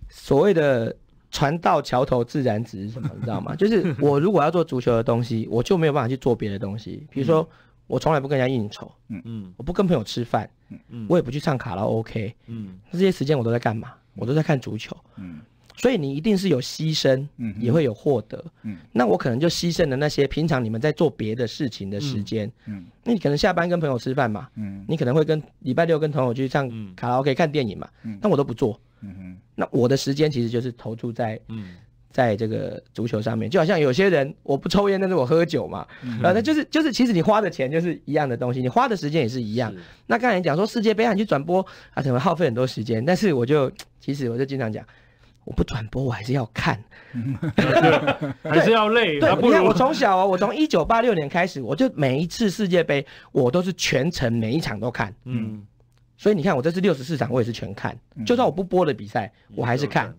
所谓的“船到桥头自然直”什么，你知道吗？就是我如果要做足球的东西，我就没有办法去做别的东西。比如说，我从来不跟人家应酬，嗯嗯，我不跟朋友吃饭，嗯嗯，我也不去唱卡拉 OK，嗯，这些时间我都在干嘛？我都在看足球，嗯。所以你一定是有牺牲，嗯，也会有获得，嗯，那我可能就牺牲了那些平常你们在做别的事情的时间，嗯，那你可能下班跟朋友吃饭嘛，嗯，你可能会跟礼拜六跟朋友去唱卡拉 OK 看电影嘛，嗯，那我都不做，嗯哼，那我的时间其实就是投注在，在这个足球上面，就好像有些人我不抽烟，但是我喝酒嘛，啊，那就是就是其实你花的钱就是一样的东西，你花的时间也是一样。那刚才讲说世界杯，你去转播啊，可能耗费很多时间，但是我就其实我就经常讲。我不转播，我还是要看，还是要累。对，你看，我从小啊，我从一九八六年开始，我就每一次世界杯，我都是全程每一场都看。嗯，所以你看，我这次六十四场，我也是全看。就算我不播的比赛，我还是看。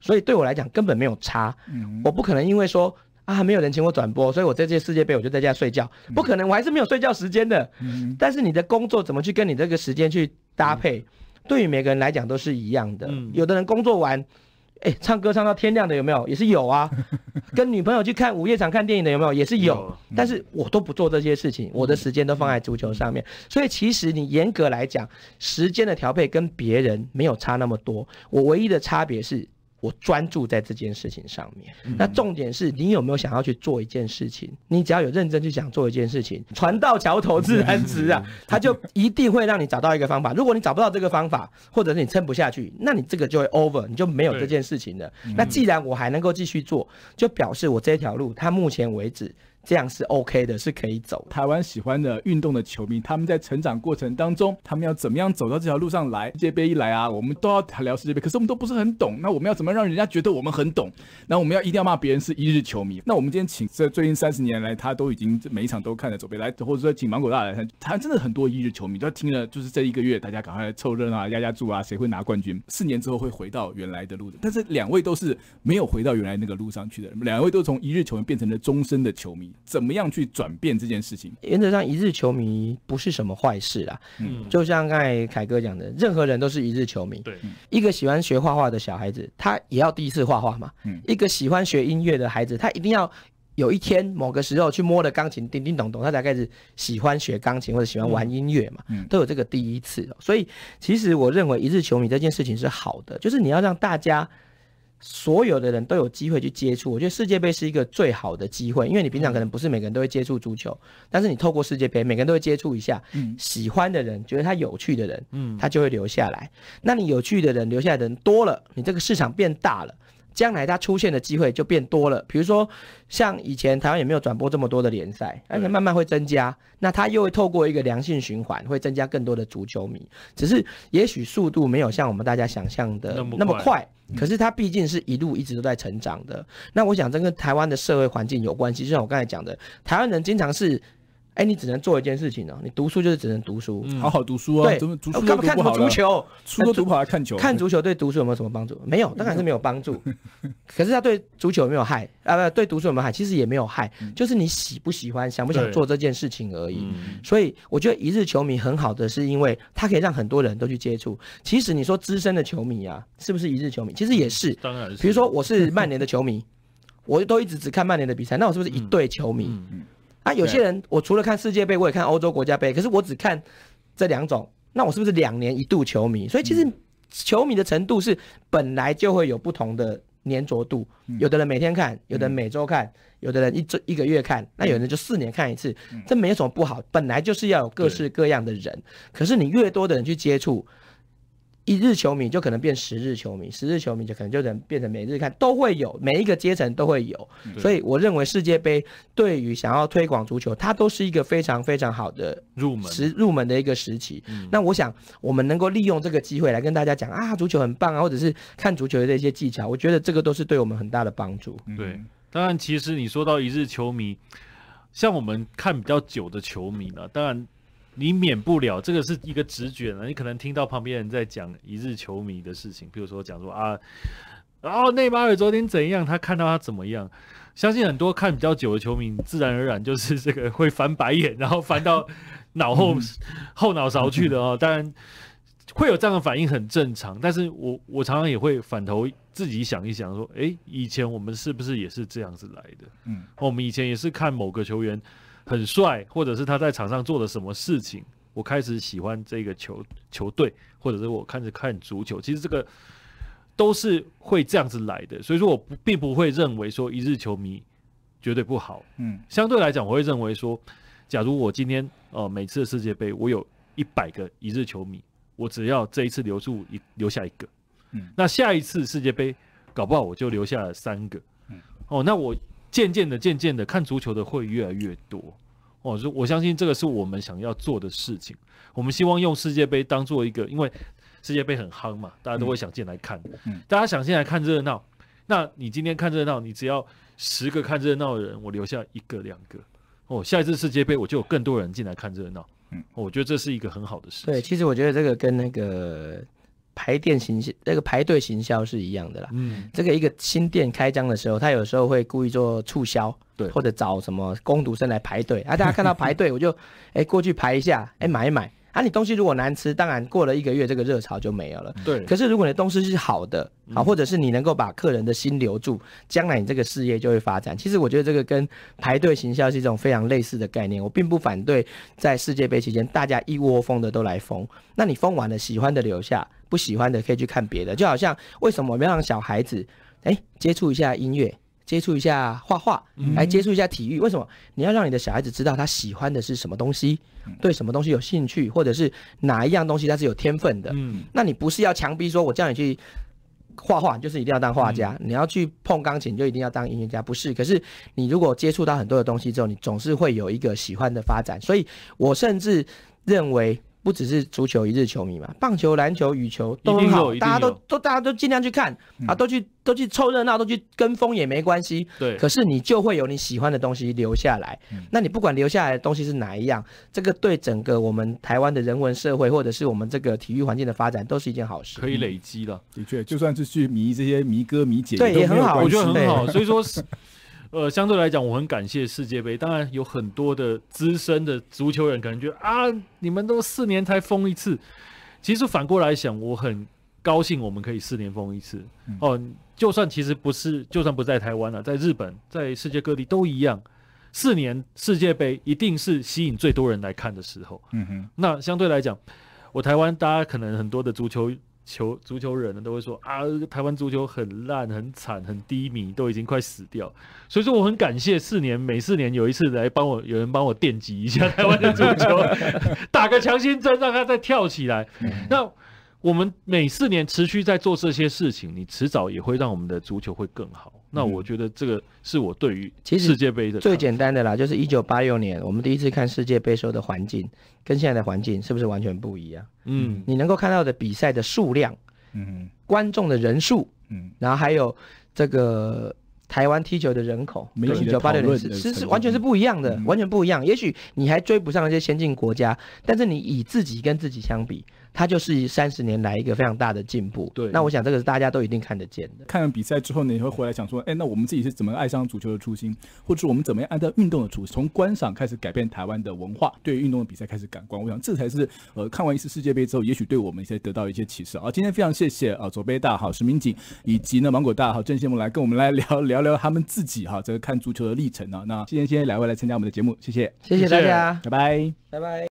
所以对我来讲，根本没有差。我不可能因为说啊，没有人请我转播，所以我在这届世界杯我就在家睡觉，不可能，我还是没有睡觉时间的。嗯，但是你的工作怎么去跟你这个时间去搭配，对于每个人来讲都是一样的。有的人工作完。哎，唱歌唱到天亮的有没有？也是有啊。跟女朋友去看午夜场看电影的有没有？也是有。但是我都不做这些事情，我的时间都放在足球上面。所以其实你严格来讲，时间的调配跟别人没有差那么多。我唯一的差别是。我专注在这件事情上面，那重点是你有没有想要去做一件事情？你只要有认真去想做一件事情，船到桥头自然直啊，他就一定会让你找到一个方法。如果你找不到这个方法，或者是你撑不下去，那你这个就会 over，你就没有这件事情了。那既然我还能够继续做，就表示我这条路，它目前为止。这样是 OK 的，是可以走。台湾喜欢的运动的球迷，他们在成长过程当中，他们要怎么样走到这条路上来？世界杯一来啊，我们都要聊世界杯，可是我们都不是很懂。那我们要怎么让人家觉得我们很懂？那我们要一定要骂别人是一日球迷。那我们今天请这最近三十年来，他都已经每一场都看的走遍来，或者说请芒果大来，台湾真的很多一日球迷，他听了就是这一个月，大家赶快凑热闹，压压住啊，谁会拿冠军？四年之后会回到原来的路子，但是两位都是没有回到原来那个路上去的，两位都从一日球迷变成了终身的球迷。怎么样去转变这件事情？原则上，一日球迷不是什么坏事啦。嗯，就像刚才凯哥讲的，任何人都是一日球迷。对，一个喜欢学画画的小孩子，他也要第一次画画嘛。嗯，一个喜欢学音乐的孩子，他一定要有一天某个时候去摸了钢琴，叮叮咚咚，他才开始喜欢学钢琴或者喜欢玩音乐嘛。嗯，都有这个第一次。所以，其实我认为一日球迷这件事情是好的，就是你要让大家。所有的人都有机会去接触，我觉得世界杯是一个最好的机会，因为你平常可能不是每个人都会接触足球，但是你透过世界杯，每个人都会接触一下，喜欢的人，觉得他有趣的人，嗯，他就会留下来。那你有趣的人留下来的人多了，你这个市场变大了。将来它出现的机会就变多了，比如说像以前台湾也没有转播这么多的联赛，而且慢慢会增加，那它又会透过一个良性循环，会增加更多的足球迷。只是也许速度没有像我们大家想象的那么快，可是它毕竟是一路一直都在成长的。那我想这跟台湾的社会环境有关系，就像我刚才讲的，台湾人经常是。哎，你只能做一件事情哦，你读书就是只能读书，好好读书啊。对，读书看不看不足球，书都读不好，看球。看足球对读书有没有什么帮助？没有，当然是没有帮助。可是它对足球有没有害？啊，不对，读书有没有害？其实也没有害，就是你喜不喜欢，想不想做这件事情而已。所以我觉得一日球迷很好的，是因为它可以让很多人都去接触。其实你说资深的球迷啊，是不是一日球迷？其实也是，当然。比如说我是曼联的球迷，我都一直只看曼联的比赛，那我是不是一对球迷？啊，有些人我除了看世界杯，我也看欧洲国家杯，可是我只看这两种，那我是不是两年一度球迷？所以其实球迷的程度是本来就会有不同的粘着度，有的人每天看，有的人每周看，有的人一周一个月看，那有人就四年看一次，这没有什么不好，本来就是要有各式各样的人，可是你越多的人去接触。一日球迷就可能变十日球迷，十日球迷就可能就能变成每日看都会有，每一个阶层都会有。所以我认为世界杯对于想要推广足球，它都是一个非常非常好的入门、时入门的一个时期。那我想我们能够利用这个机会来跟大家讲啊，足球很棒啊，或者是看足球的一些技巧，我觉得这个都是对我们很大的帮助。对，当然其实你说到一日球迷，像我们看比较久的球迷呢，当然。你免不了这个是一个直觉了，你可能听到旁边人在讲一日球迷的事情，比如说讲说啊，然后内马尔昨天怎样，他看到他怎么样，相信很多看比较久的球迷，自然而然就是这个会翻白眼，然后翻到脑后后脑勺去的哦，当然会有这样的反应很正常，但是我我常常也会反头自己想一想说，哎，以前我们是不是也是这样子来的？嗯，我们以前也是看某个球员。很帅，或者是他在场上做的什么事情，我开始喜欢这个球球队，或者是我开始看足球，其实这个都是会这样子来的。所以说，我不并不会认为说一日球迷绝对不好。嗯，相对来讲，我会认为说，假如我今天呃每次世界杯，我有一百个一日球迷，我只要这一次留住一留下一个，嗯，那下一次世界杯搞不好我就留下了三个，嗯，哦，那我。渐渐的，渐渐的，看足球的会越来越多哦。就我相信这个是我们想要做的事情。我们希望用世界杯当做一个，因为世界杯很夯嘛，大家都会想进来看。嗯，大家想进来看热闹，那你今天看热闹，你只要十个看热闹的人，我留下一个两个哦。下一次世界杯我就有更多人进来看热闹。嗯，我觉得这是一个很好的事。对，其实我觉得这个跟那个。排店行销，那个排队行销是一样的啦。嗯，这个一个新店开张的时候，他有时候会故意做促销，对，或者找什么工读生来排队啊。大家看到排队，我就，哎，过去排一下，哎，买一买。啊，你东西如果难吃，当然过了一个月这个热潮就没有了。对。可是如果你的东西是好的，啊，或者是你能够把客人的心留住，将来你这个事业就会发展。其实我觉得这个跟排队行销是一种非常类似的概念。我并不反对在世界杯期间大家一窝蜂的都来疯。那你疯完了，喜欢的留下，不喜欢的可以去看别的。就好像为什么我们让小孩子哎接触一下音乐？接触一下画画，来接触一下体育。为什么你要让你的小孩子知道他喜欢的是什么东西，对什么东西有兴趣，或者是哪一样东西他是有天分的？那你不是要强逼说，我叫你去画画，就是一定要当画家；你要去碰钢琴，就一定要当音乐家。不是，可是你如果接触到很多的东西之后，你总是会有一个喜欢的发展。所以我甚至认为。不只是足球一日球迷嘛，棒球、篮球、羽球都很好，大家都都大家都尽量去看啊，都去都去凑热闹，都去跟风也没关系。对，可是你就会有你喜欢的东西留下来。那你不管留下来的东西是哪一样，这个对整个我们台湾的人文社会，或者是我们这个体育环境的发展，都是一件好事。可以累积的，的确，就算是去迷这些迷歌迷姐，对，也很好，我觉得很好。所以说。呃，相对来讲，我很感谢世界杯。当然，有很多的资深的足球人可能觉得啊，你们都四年才封一次。其实反过来想，我很高兴我们可以四年封一次哦。就算其实不是，就算不在台湾了，在日本，在世界各地都一样，四年世界杯一定是吸引最多人来看的时候。嗯哼。那相对来讲，我台湾大家可能很多的足球。球足球人呢都会说啊，台湾足球很烂、很惨、很低迷，都已经快死掉。所以说我很感谢四年每四年有一次来帮我，有人帮我垫基一下台湾的足球，打个强心针，让他再跳起来。那我们每四年持续在做这些事情，你迟早也会让我们的足球会更好。那我觉得这个是我对于其实世界杯的最简单的啦，就是一九八六年我们第一次看世界杯时候的环境，跟现在的环境是不是完全不一样？嗯，你能够看到的比赛的数量，嗯，观众的人数，嗯，然后还有这个台湾踢球的人口，一九八六年是是是完全是不一样的，完全不一样。也许你还追不上一些先进国家，但是你以自己跟自己相比。它就是三十年来一个非常大的进步。对，那我想这个是大家都一定看得见的。看完比赛之后呢，你会回来想说，哎，那我们自己是怎么爱上足球的初心，或者我们怎么样按照运动的初心，从观赏开始改变台湾的文化，对运动的比赛开始感官。我想这才是，呃，看完一次世界杯之后，也许对我们一些得到一些启示。啊，今天非常谢谢啊，左贝大好石明景以及呢芒果大好郑羡慕来跟我们来聊聊聊他们自己哈这个看足球的历程呢。那谢谢两位来参加我们的节目，谢谢，谢谢大家，拜拜，拜拜。